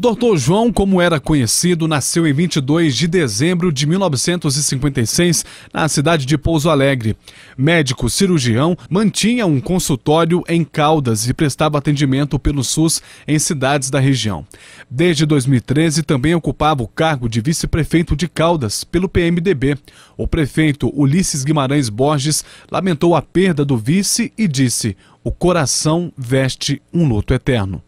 Doutor João, como era conhecido, nasceu em 22 de dezembro de 1956 na cidade de Pouso Alegre. Médico cirurgião, mantinha um consultório em Caldas e prestava atendimento pelo SUS em cidades da região. Desde 2013 também ocupava o cargo de vice-prefeito de Caldas pelo PMDB. O prefeito Ulisses Guimarães Borges lamentou a perda do vice e disse: "O coração veste um luto eterno".